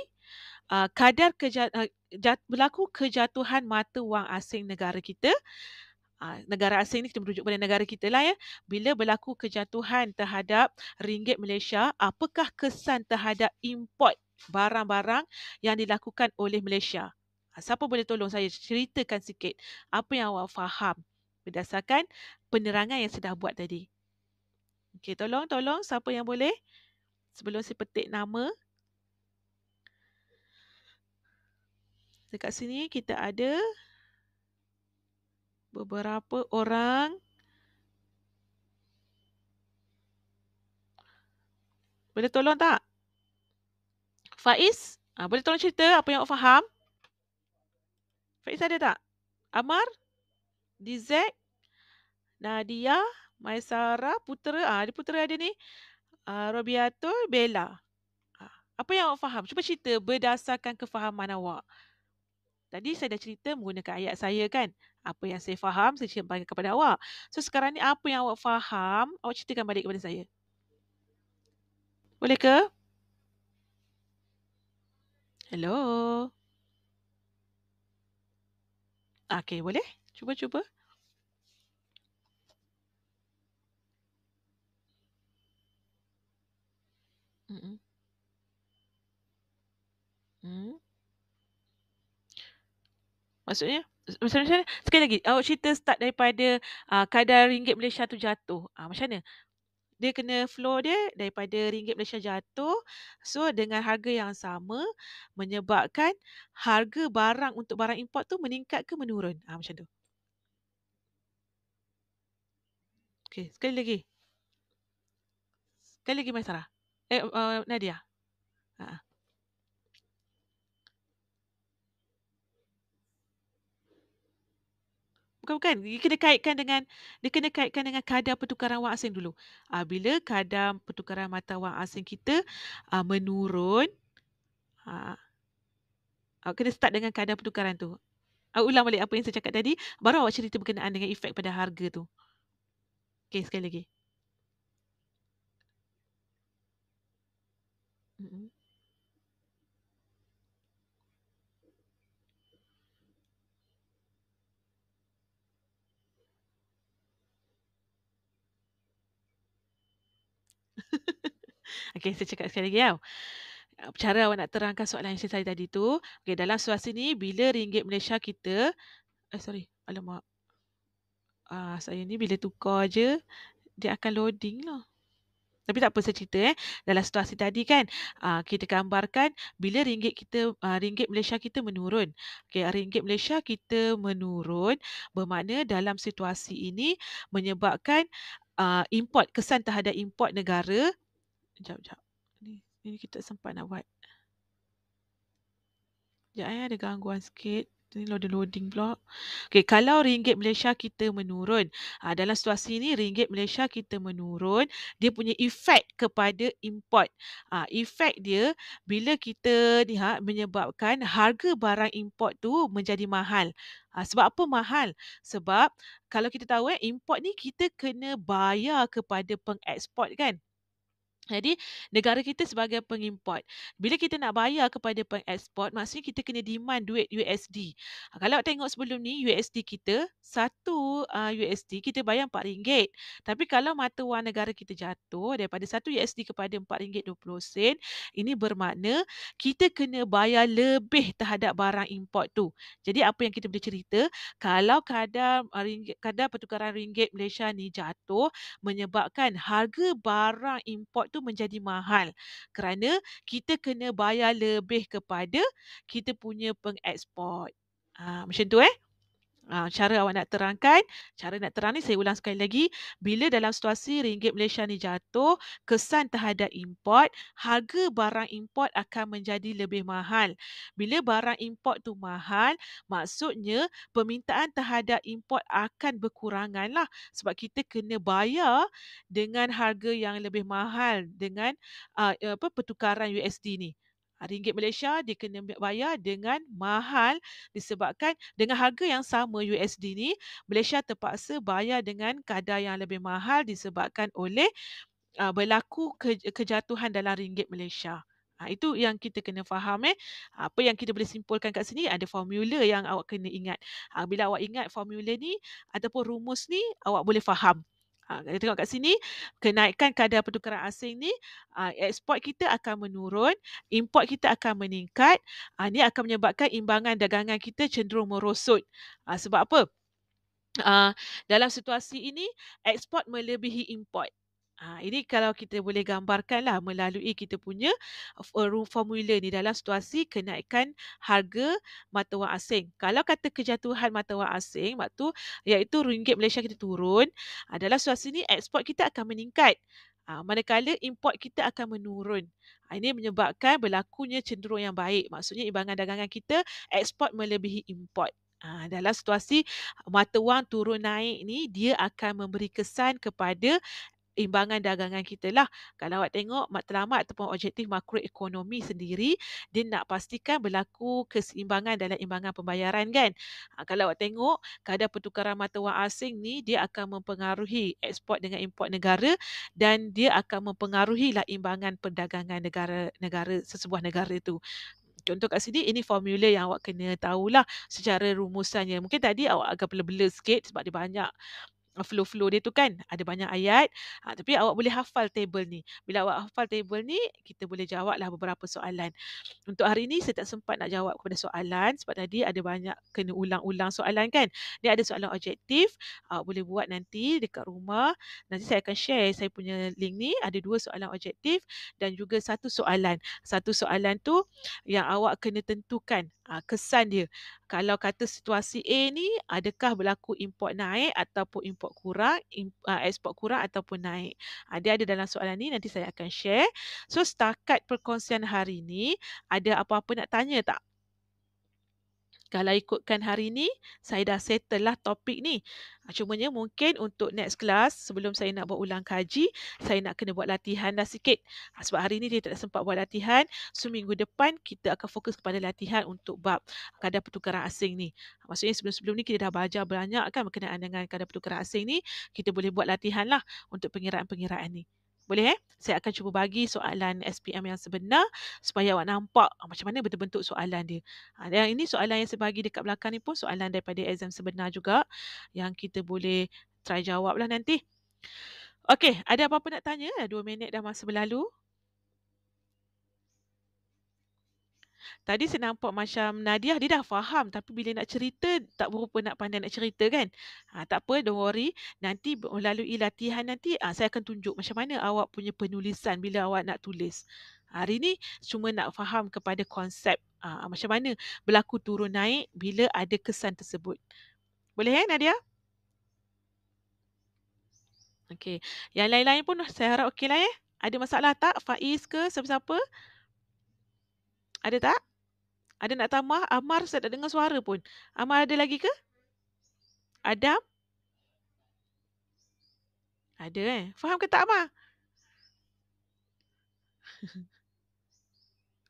Ah, kadar kejat, uh, ah, jat, berlaku kejatuhan mata wang asing negara kita ah, negara asing ni kita merujuk pada negara kita lah ya bila berlaku kejatuhan terhadap ringgit Malaysia apakah kesan terhadap import barang-barang yang dilakukan oleh Malaysia siapa boleh tolong saya ceritakan sikit apa yang awak faham berdasarkan penerangan yang sudah buat tadi okey tolong tolong siapa yang boleh sebelum saya petik nama Dekat sini kita ada beberapa orang Boleh tolong tak? Faiz, ha, boleh tolong cerita apa yang awak faham? Faiz ada tak? Amar, Dizek, Nadia, Maisara, Putera, ha, ada Putera ada ni. Uh, Robiatul, Bella. Ha, apa yang awak faham? Cuba cerita berdasarkan kefahaman awak. Tadi saya dah cerita menggunakan ayat saya kan. Apa yang saya faham, saya cerita kepada awak. So sekarang ni apa yang awak faham, awak ceritakan balik kepada saya. Boleh ke? Hello? Okay, boleh? Cuba-cuba. Hmm. Hmm. Maksudnya macam mana? Sekali lagi, awak cerita start daripada uh, kadar ringgit Malaysia tu jatuh. Uh, macam mana? Dia kena flow dia daripada ringgit Malaysia jatuh. So dengan harga yang sama menyebabkan harga barang untuk barang import tu meningkat ke menurun? Uh, macam tu. Okay, sekali lagi. Sekali lagi Mai Eh, uh, Nadia. bukan bukan dia kena kaitkan dengan dia kena kaitkan dengan kadar pertukaran wang asing dulu. Uh, bila kadar pertukaran mata wang asing kita uh, menurun uh, uh, kena start dengan kadar pertukaran tu. Awak uh, ulang balik apa yang saya cakap tadi baru awak cerita berkenaan dengan efek pada harga tu. Okey sekali lagi. okay, saya cakap sekali lagi tau. Cara awak nak terangkan soalan yang saya tadi tu. Okay, dalam situasi ni, bila ringgit Malaysia kita... Eh, sorry. Alamak. Ah, saya ni bila tukar je, dia akan loading lah. Tapi tak apa saya cerita eh. Dalam situasi tadi kan, aa, ah, kita gambarkan bila ringgit kita aa, ah, ringgit Malaysia kita menurun. Okay, ah, ringgit Malaysia kita menurun bermakna dalam situasi ini menyebabkan uh, import kesan terhadap import negara. Jap jap. Ni ini kita sempat nak buat. Ya, ada gangguan sikit. Ini loading loading pula. Okey, kalau ringgit Malaysia kita menurun, ha, dalam situasi ini ringgit Malaysia kita menurun, dia punya efek kepada import. Ha, ah, efek dia bila kita ni ha, menyebabkan harga barang import tu menjadi mahal. Ha, sebab apa mahal? Sebab kalau kita tahu eh, import ni kita kena bayar kepada pengeksport kan. Jadi negara kita sebagai pengimport bila kita nak bayar kepada pengeksport maksudnya kita kena demand duit USD. Ah, kalau tengok sebelum ni USD kita satu ah, USD kita bayar RM4. Tapi kalau mata wang negara kita jatuh daripada satu USD kepada RM4.20 ini bermakna kita kena bayar lebih terhadap barang import tu. Jadi apa yang kita boleh cerita kalau kadar ah, kadar pertukaran ringgit Malaysia ni jatuh menyebabkan harga barang import tu menjadi mahal kerana kita kena bayar lebih kepada kita punya pengeksport. Ha, ah, macam tu eh. Ah, cara awak nak terangkan, cara nak terang ni saya ulang sekali lagi, bila dalam situasi ringgit Malaysia ni jatuh, kesan terhadap import, harga barang import akan menjadi lebih mahal. Bila barang import tu mahal, maksudnya permintaan terhadap import akan berkurangan lah sebab kita kena bayar dengan harga yang lebih mahal dengan uh, apa pertukaran USD ni ringgit Malaysia dia kena bayar dengan mahal disebabkan dengan harga yang sama USD ni Malaysia terpaksa bayar dengan kadar yang lebih mahal disebabkan oleh uh, berlaku ke, kejatuhan dalam ringgit Malaysia. Ha, itu yang kita kena faham eh. Apa yang kita boleh simpulkan kat sini ada formula yang awak kena ingat. Ha, bila awak ingat formula ni ataupun rumus ni awak boleh faham. Ha, kita tengok kat sini, kenaikan kadar pertukaran asing ni, uh, ha, ekspor kita akan menurun, import kita akan meningkat. Uh, ha, ini akan menyebabkan imbangan dagangan kita cenderung merosot. Uh, sebab apa? Uh, dalam situasi ini, ekspor melebihi import. Ha, ini kalau kita boleh gambarkanlah melalui kita punya uh, formula ni dalam situasi kenaikan harga mata wang asing. Kalau kata kejatuhan mata wang asing waktu iaitu ringgit Malaysia kita turun, ah, dalam situasi ni ekspor kita akan meningkat. Ha, manakala import kita akan menurun. Ha, ini menyebabkan berlakunya cenderung yang baik. Maksudnya imbangan dagangan kita ekspor melebihi import. Ha, dalam situasi mata wang turun naik ni dia akan memberi kesan kepada imbangan dagangan kita lah. Kalau awak tengok matlamat ataupun objektif makroekonomi sendiri, dia nak pastikan berlaku keseimbangan dalam imbangan pembayaran kan. Ha, kalau awak tengok kadar pertukaran mata wang asing ni dia akan mempengaruhi ekspor dengan import negara dan dia akan mempengaruhi lah imbangan perdagangan negara-negara sesebuah negara tu. Contoh kat sini, ini formula yang awak kena tahulah secara rumusannya. Mungkin tadi awak agak bela-bela sikit sebab dia banyak flow-flow dia tu kan ada banyak ayat ha, tapi awak boleh hafal table ni bila awak hafal table ni kita boleh jawab lah beberapa soalan untuk hari ni saya tak sempat nak jawab kepada soalan sebab tadi ada banyak kena ulang-ulang soalan kan ni ada soalan objektif awak boleh buat nanti dekat rumah nanti saya akan share saya punya link ni ada dua soalan objektif dan juga satu soalan satu soalan tu yang awak kena tentukan ha, kesan dia kalau kata situasi A ni adakah berlaku import naik ataupun import kurang ah, ekspor kurang ataupun naik ah, dia ada dalam soalan ni nanti saya akan share so setakat perkongsian hari ni ada apa-apa nak tanya tak kalau ikutkan hari ni, saya dah settle lah topik ni. Ah, cumanya mungkin untuk next class, sebelum saya nak buat ulang kaji, saya nak kena buat latihan dah sikit. Ah, sebab hari ni dia tak sempat buat latihan. So, minggu depan kita akan fokus kepada latihan untuk bab kadar pertukaran asing ni. Ah, maksudnya sebelum-sebelum ni kita dah belajar banyak kan berkenaan dengan kadar pertukaran asing ni. Kita boleh buat latihan lah untuk pengiraan-pengiraan ni. Boleh eh? Saya akan cuba bagi soalan SPM yang sebenar supaya awak nampak ah, macam mana bentuk-bentuk soalan dia. Ha, dan ini soalan yang saya bagi dekat belakang ni pun soalan daripada exam sebenar juga yang kita boleh try jawab lah nanti. Okey, ada apa-apa nak tanya? Dua minit dah masa berlalu. Tadi saya nampak macam Nadia dia dah faham tapi bila nak cerita tak berupa nak pandai nak cerita kan. Ha, tak apa don't worry nanti melalui latihan nanti ha, saya akan tunjuk macam mana awak punya penulisan bila awak nak tulis. Hari ni cuma nak faham kepada konsep ha, macam mana berlaku turun naik bila ada kesan tersebut. Boleh eh Nadia? Okey. Yang lain-lain pun saya harap okey eh. Ada masalah tak? Faiz ke siapa-siapa? Ada tak? Ada nak tambah? Amar saya tak dengar suara pun. Amar ada lagi ke? Adam? Ada eh. Faham ke tak Amar?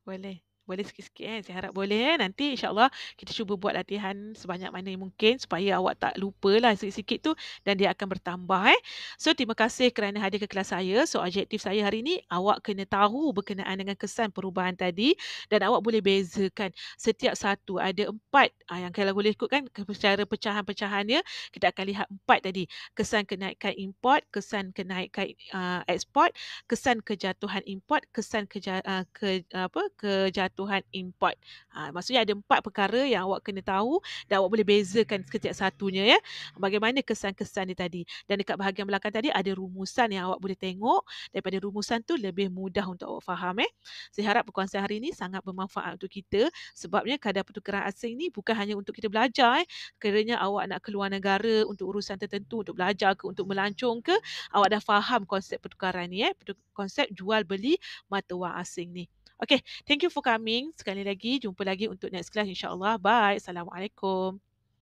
Boleh boleh sikit-sikit kan. Saya harap boleh kan. Nanti insyaAllah kita cuba buat latihan sebanyak mana yang mungkin supaya awak tak lupa lah sikit-sikit tu dan dia akan bertambah eh. So terima kasih kerana hadir ke kelas saya. So objektif saya hari ni awak kena tahu berkenaan dengan kesan perubahan tadi dan awak boleh bezakan setiap satu ada empat ah, yang kalau boleh ikutkan secara pecahan-pecahannya kita akan lihat empat tadi. Kesan kenaikan import, kesan kenaikan uh, ah, export, kesan kejatuhan import, kesan keja, uh, ke, apa, kejatuhan Tuhan import. Ha, maksudnya ada empat perkara yang awak kena tahu dan awak boleh bezakan setiap satunya ya. Bagaimana kesan-kesan dia tadi. Dan dekat bahagian belakang tadi ada rumusan yang awak boleh tengok. Daripada rumusan tu lebih mudah untuk awak faham eh. Saya harap perkongsian hari ini sangat bermanfaat untuk kita sebabnya kadar pertukaran asing ni bukan hanya untuk kita belajar eh. Kiranya awak nak keluar negara untuk urusan tertentu, untuk belajar ke, untuk melancong ke, awak dah faham konsep pertukaran ni eh. Konsep jual beli mata wang asing ni. Okay, thank you for coming. Sekali lagi, jumpa lagi untuk next class insyaAllah. Bye. Assalamualaikum.